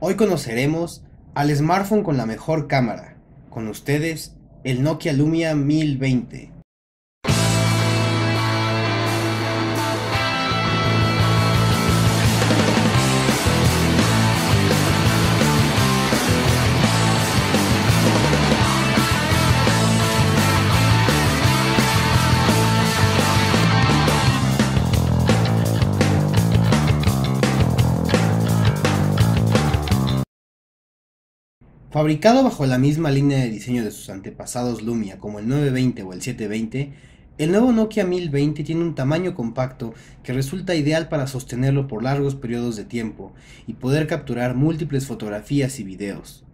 Hoy conoceremos al smartphone con la mejor cámara. Con ustedes, el Nokia Lumia 1020. Fabricado bajo la misma línea de diseño de sus antepasados Lumia como el 920 o el 720, el nuevo Nokia 1020 tiene un tamaño compacto que resulta ideal para sostenerlo por largos periodos de tiempo y poder capturar múltiples fotografías y videos.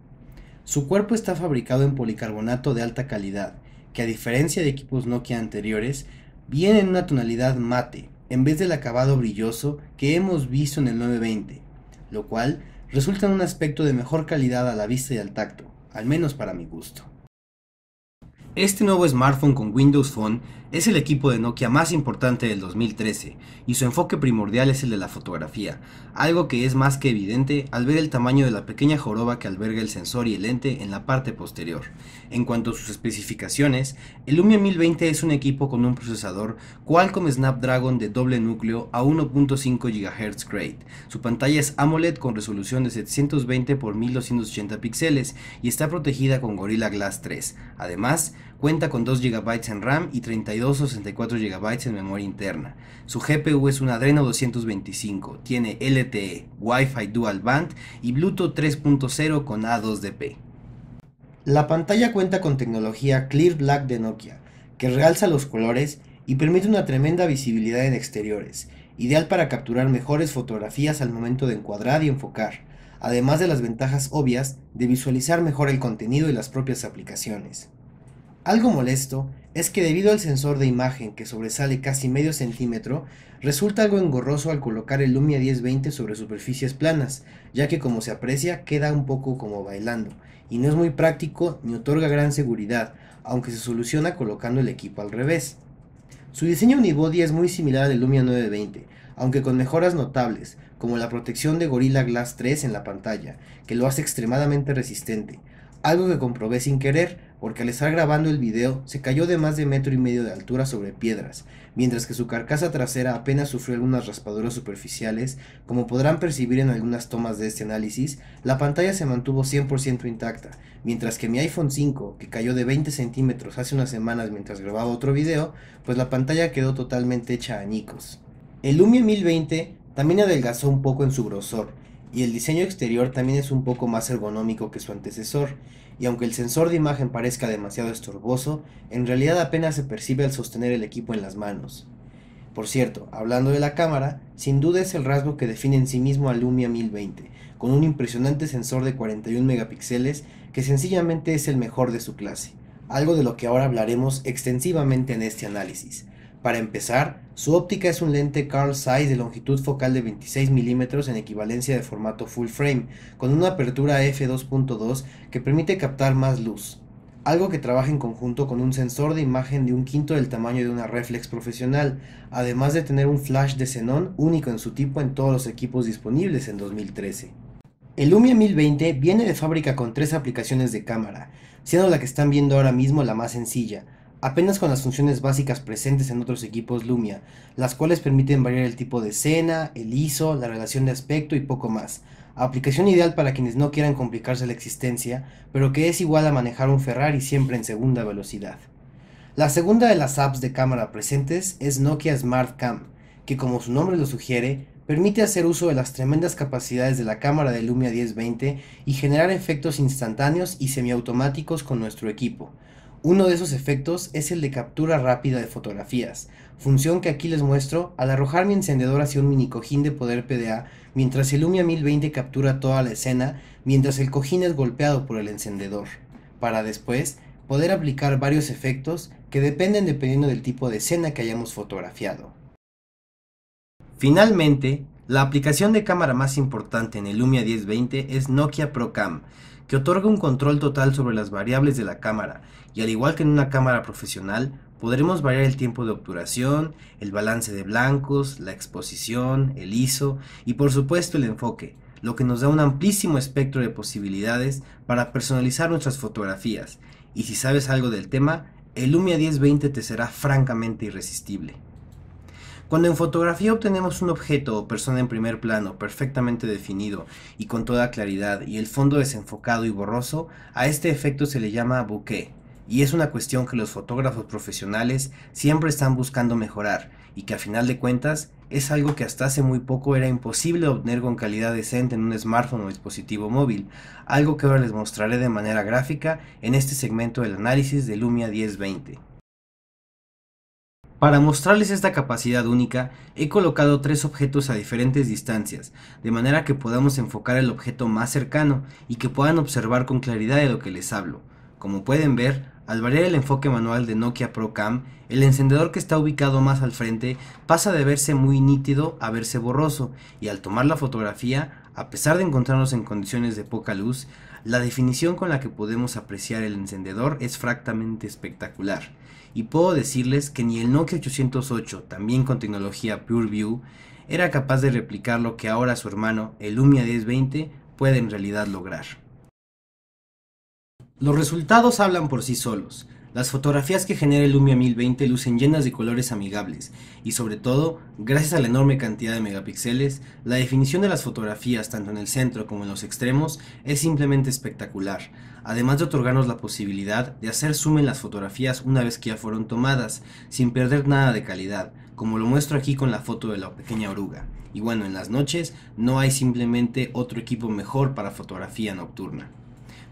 Su cuerpo está fabricado en policarbonato de alta calidad, que a diferencia de equipos Nokia anteriores, viene en una tonalidad mate, en vez del acabado brilloso que hemos visto en el 920, lo cual resulta un aspecto de mejor calidad a la vista y al tacto, al menos para mi gusto. Este nuevo smartphone con Windows Phone es el equipo de Nokia más importante del 2013 y su enfoque primordial es el de la fotografía, algo que es más que evidente al ver el tamaño de la pequeña joroba que alberga el sensor y el lente en la parte posterior. En cuanto a sus especificaciones, el Lumia 1020 es un equipo con un procesador Qualcomm Snapdragon de doble núcleo a 1.5 GHz Grade. Su pantalla es AMOLED con resolución de 720 x 1280 píxeles y está protegida con Gorilla Glass 3. Además, Cuenta con 2 GB en RAM y 32 o 64 GB en memoria interna. Su GPU es un Adreno 225, tiene LTE, Wi-Fi Dual Band y Bluetooth 3.0 con A2DP. La pantalla cuenta con tecnología Clear Black de Nokia, que realza los colores y permite una tremenda visibilidad en exteriores, ideal para capturar mejores fotografías al momento de encuadrar y enfocar, además de las ventajas obvias de visualizar mejor el contenido y las propias aplicaciones. Algo molesto es que debido al sensor de imagen que sobresale casi medio centímetro, resulta algo engorroso al colocar el Lumia 1020 sobre superficies planas, ya que como se aprecia queda un poco como bailando, y no es muy práctico ni otorga gran seguridad, aunque se soluciona colocando el equipo al revés. Su diseño unibody es muy similar al Lumia 920, aunque con mejoras notables, como la protección de Gorilla Glass 3 en la pantalla, que lo hace extremadamente resistente, algo que comprobé sin querer porque al estar grabando el video se cayó de más de metro y medio de altura sobre piedras, mientras que su carcasa trasera apenas sufrió algunas raspaduras superficiales, como podrán percibir en algunas tomas de este análisis, la pantalla se mantuvo 100% intacta, mientras que mi iPhone 5, que cayó de 20 centímetros hace unas semanas mientras grababa otro video, pues la pantalla quedó totalmente hecha añicos. El Lumia 1020 también adelgazó un poco en su grosor, y el diseño exterior también es un poco más ergonómico que su antecesor, y aunque el sensor de imagen parezca demasiado estorboso, en realidad apenas se percibe al sostener el equipo en las manos. Por cierto, hablando de la cámara, sin duda es el rasgo que define en sí mismo a Lumia 1020, con un impresionante sensor de 41 megapíxeles que sencillamente es el mejor de su clase, algo de lo que ahora hablaremos extensivamente en este análisis. Para empezar, su óptica es un lente Carl Zeiss de longitud focal de 26 mm en equivalencia de formato full frame, con una apertura f2.2 que permite captar más luz, algo que trabaja en conjunto con un sensor de imagen de un quinto del tamaño de una reflex profesional, además de tener un flash de xenón único en su tipo en todos los equipos disponibles en 2013. El Lumia 1020 viene de fábrica con tres aplicaciones de cámara, siendo la que están viendo ahora mismo la más sencilla, apenas con las funciones básicas presentes en otros equipos Lumia, las cuales permiten variar el tipo de escena, el ISO, la relación de aspecto y poco más. Aplicación ideal para quienes no quieran complicarse la existencia, pero que es igual a manejar un Ferrari siempre en segunda velocidad. La segunda de las apps de cámara presentes es Nokia Smart Cam, que como su nombre lo sugiere, permite hacer uso de las tremendas capacidades de la cámara de Lumia 1020 y generar efectos instantáneos y semiautomáticos con nuestro equipo, uno de esos efectos es el de captura rápida de fotografías, función que aquí les muestro al arrojar mi encendedor hacia un mini cojín de poder PDA mientras el Lumia 1020 captura toda la escena mientras el cojín es golpeado por el encendedor, para después poder aplicar varios efectos que dependen dependiendo del tipo de escena que hayamos fotografiado. Finalmente, la aplicación de cámara más importante en el Lumia 1020 es Nokia Procam, que otorga un control total sobre las variables de la cámara, y al igual que en una cámara profesional, podremos variar el tiempo de obturación, el balance de blancos, la exposición, el ISO y por supuesto el enfoque, lo que nos da un amplísimo espectro de posibilidades para personalizar nuestras fotografías, y si sabes algo del tema, el Lumia 1020 te será francamente irresistible. Cuando en fotografía obtenemos un objeto o persona en primer plano perfectamente definido y con toda claridad y el fondo desenfocado y borroso, a este efecto se le llama bokeh, y es una cuestión que los fotógrafos profesionales siempre están buscando mejorar y que a final de cuentas es algo que hasta hace muy poco era imposible obtener con calidad decente en un smartphone o dispositivo móvil, algo que ahora les mostraré de manera gráfica en este segmento del análisis de Lumia 1020. Para mostrarles esta capacidad única, he colocado tres objetos a diferentes distancias, de manera que podamos enfocar el objeto más cercano y que puedan observar con claridad de lo que les hablo. Como pueden ver, al variar el enfoque manual de Nokia Pro Cam, el encendedor que está ubicado más al frente pasa de verse muy nítido a verse borroso, y al tomar la fotografía, a pesar de encontrarnos en condiciones de poca luz, la definición con la que podemos apreciar el encendedor es fractamente espectacular, y puedo decirles que ni el Nokia 808, también con tecnología PureView, era capaz de replicar lo que ahora su hermano, el Lumia 1020, puede en realidad lograr. Los resultados hablan por sí solos. Las fotografías que genera el Lumia 1020 lucen llenas de colores amigables y sobre todo, gracias a la enorme cantidad de megapíxeles, la definición de las fotografías tanto en el centro como en los extremos es simplemente espectacular, además de otorgarnos la posibilidad de hacer zoom en las fotografías una vez que ya fueron tomadas, sin perder nada de calidad, como lo muestro aquí con la foto de la pequeña oruga. Y bueno, en las noches no hay simplemente otro equipo mejor para fotografía nocturna.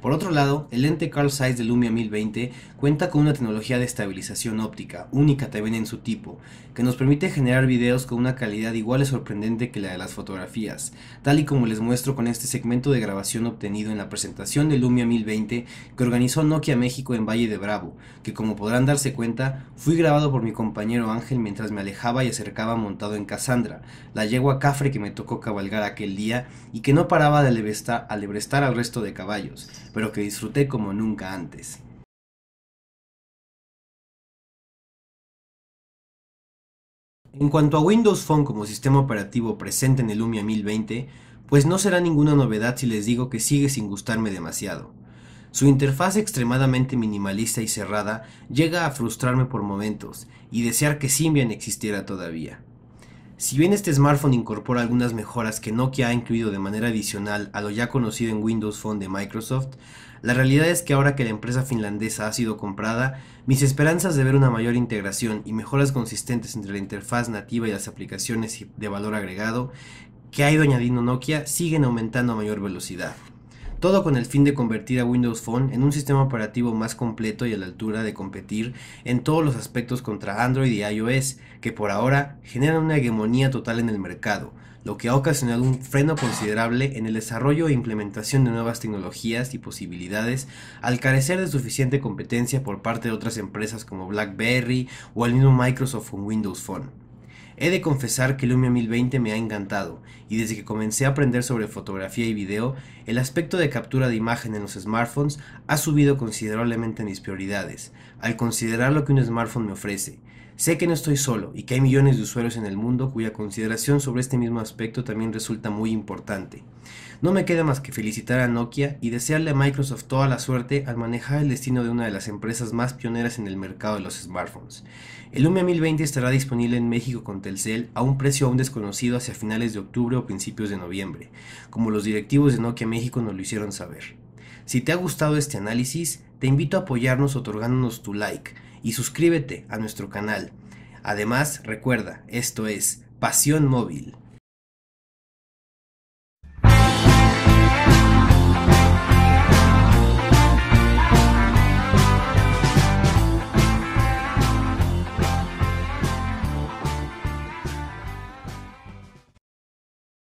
Por otro lado, el lente Carl Zeiss de Lumia 1020 cuenta con una tecnología de estabilización óptica, única también en su tipo, que nos permite generar videos con una calidad igual de sorprendente que la de las fotografías, tal y como les muestro con este segmento de grabación obtenido en la presentación de Lumia 1020 que organizó Nokia México en Valle de Bravo, que como podrán darse cuenta, fui grabado por mi compañero Ángel mientras me alejaba y acercaba montado en Cassandra, la yegua cafre que me tocó cabalgar aquel día y que no paraba de alebrestar, al resto de caballos, pero que disfruté como nunca antes. En cuanto a Windows Phone como sistema operativo presente en el Lumia 1020, pues no será ninguna novedad si les digo que sigue sin gustarme demasiado. Su interfaz extremadamente minimalista y cerrada llega a frustrarme por momentos y desear que Symbian existiera todavía. Si bien este smartphone incorpora algunas mejoras que Nokia ha incluido de manera adicional a lo ya conocido en Windows Phone de Microsoft, la realidad es que ahora que la empresa finlandesa ha sido comprada, mis esperanzas de ver una mayor integración y mejoras consistentes entre la interfaz nativa y las aplicaciones de valor agregado que ha ido añadiendo Nokia siguen aumentando a mayor velocidad todo con el fin de convertir a Windows Phone en un sistema operativo más completo y a la altura de competir en todos los aspectos contra Android y iOS, que por ahora generan una hegemonía total en el mercado, lo que ha ocasionado un freno considerable en el desarrollo e implementación de nuevas tecnologías y posibilidades al carecer de suficiente competencia por parte de otras empresas como BlackBerry o el mismo Microsoft con Windows Phone. He de confesar que el Lumia 1020 me ha encantado, y desde que comencé a aprender sobre fotografía y video, el aspecto de captura de imagen en los smartphones ha subido considerablemente en mis prioridades, al considerar lo que un smartphone me ofrece. Sé que no estoy solo y que hay millones de usuarios en el mundo cuya consideración sobre este mismo aspecto también resulta muy importante. No me queda más que felicitar a Nokia y desearle a Microsoft toda la suerte al manejar el destino de una de las empresas más pioneras en el mercado de los smartphones. El Lumia 1020 estará disponible en México con Telcel a un precio aún desconocido hacia finales de octubre o principios de noviembre, como los directivos de Nokia México nos lo hicieron saber. Si te ha gustado este análisis, te invito a apoyarnos otorgándonos tu like y suscríbete a nuestro canal. Además, recuerda, esto es Pasión Móvil.